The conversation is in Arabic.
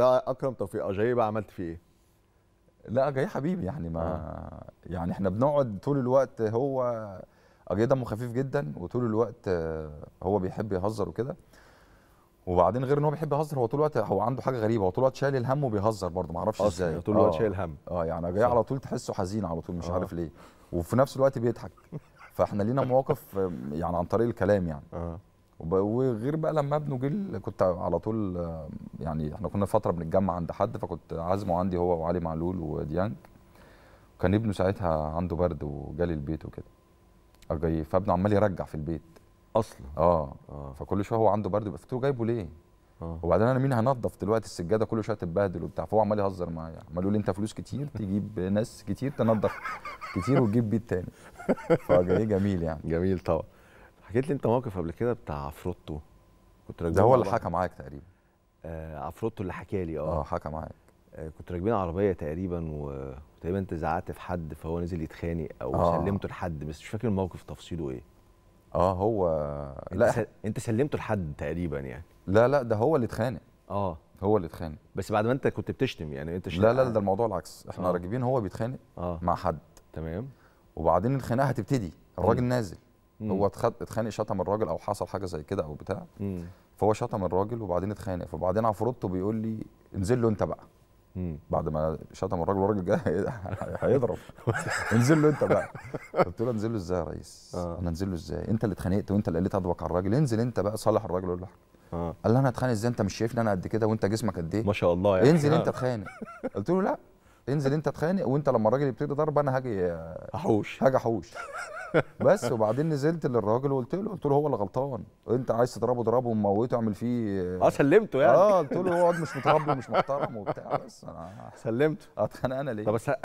ده اكرم توفيق آه، جاي بقى عملت فيه ايه؟ لا جاي حبيبي يعني ما آه. يعني احنا بنقعد طول الوقت هو اجاي آه، دمه خفيف جدا وطول الوقت آه، هو بيحب يهزر وكده وبعدين غير ان هو بيحب يهزر هو طول الوقت هو عنده حاجه غريبه هو طول الوقت شايل الهم وبيهزر برضه ما اعرفش ازاي طول الوقت آه. شايل هم اه يعني جاي على طول تحسه حزين على طول مش آه. عارف ليه وفي نفس الوقت بيضحك فاحنا لينا مواقف يعني عن طريق الكلام يعني آه. وغير بقى لما ابنه جه كنت على طول يعني احنا كنا فتره بنتجمع عند حد فكنت عازمه عندي هو وعلي معلول وديانج وكان ابنه ساعتها عنده برد وجالي البيت وكده جاي فابنه عمال يرجع في البيت اصلا اه, آه. فكل شويه هو عنده برد يبقى له جايبه ليه؟ آه. وبعدين انا مين هنضف دلوقتي السجاده كل شويه تتبهدل وبتاع فهو عمال يهزر معايا عمال يقول لي انت فلوس كتير تجيب ناس كتير تنضف كتير وتجيب بيت تاني فجاي إيه، جميل يعني جميل طبعا حكيت لي انت موقف قبل كده بتاع عفروتو كنت راكبين ده هو اللي حكى معاك تقريبا آه عفروتو اللي حكى لي اه اه حكى معاك آه كنت راكبين عربيه تقريبا وتقريبا انت زعقت في حد فهو نزل يتخانق او آه. سلمته لحد بس مش فاكر الموقف تفصيله ايه اه هو لا انت, سل... انت سلمته لحد تقريبا يعني لا لا ده هو اللي اتخانق اه هو اللي اتخانق بس بعد ما انت كنت بتشتم يعني انت لا لا ده الموضوع العكس احنا آه. راكبين هو بيتخانق آه. مع حد تمام وبعدين الخناقه هتبتدي الراجل طيب. نازل مم. هو اتخانق شتم الراجل او حصل حاجه زي كده او بتاع مم. فهو شتم الراجل وبعدين اتخانق فبعدين عفروته بيقول لي انزل له انت بقى مم. بعد ما شتم الراجل والراجل جاي هيضرب انزل له انت بقى قلت له انزل له ازاي يا ريس؟ آه. انا انزل له ازاي؟ انت اللي اتخانقت وانت اللي قلت ادبك على الراجل انزل انت بقى صلح الراجل ولا آه. قال لي انا اتخانق ازاي انت مش شايفني انا قد كده وانت جسمك قد ايه؟ ما شاء الله يعني انزل انت آه. اتخانق قلت له لا انزل انت اتخانق وانت لما الراجل يبتدي ضرب انا هاجي احوش آه، هاجي احوش بس وبعدين نزلت للراجل وقلت له قلت له هو اللي غلطان انت عايز تضربه اضربه وموته اعمل فيه اه سلمته يعني اه قلت له اقعد مش متربي ومش محترم وبتاع بس انا سلمته اتخانق انا ليه طب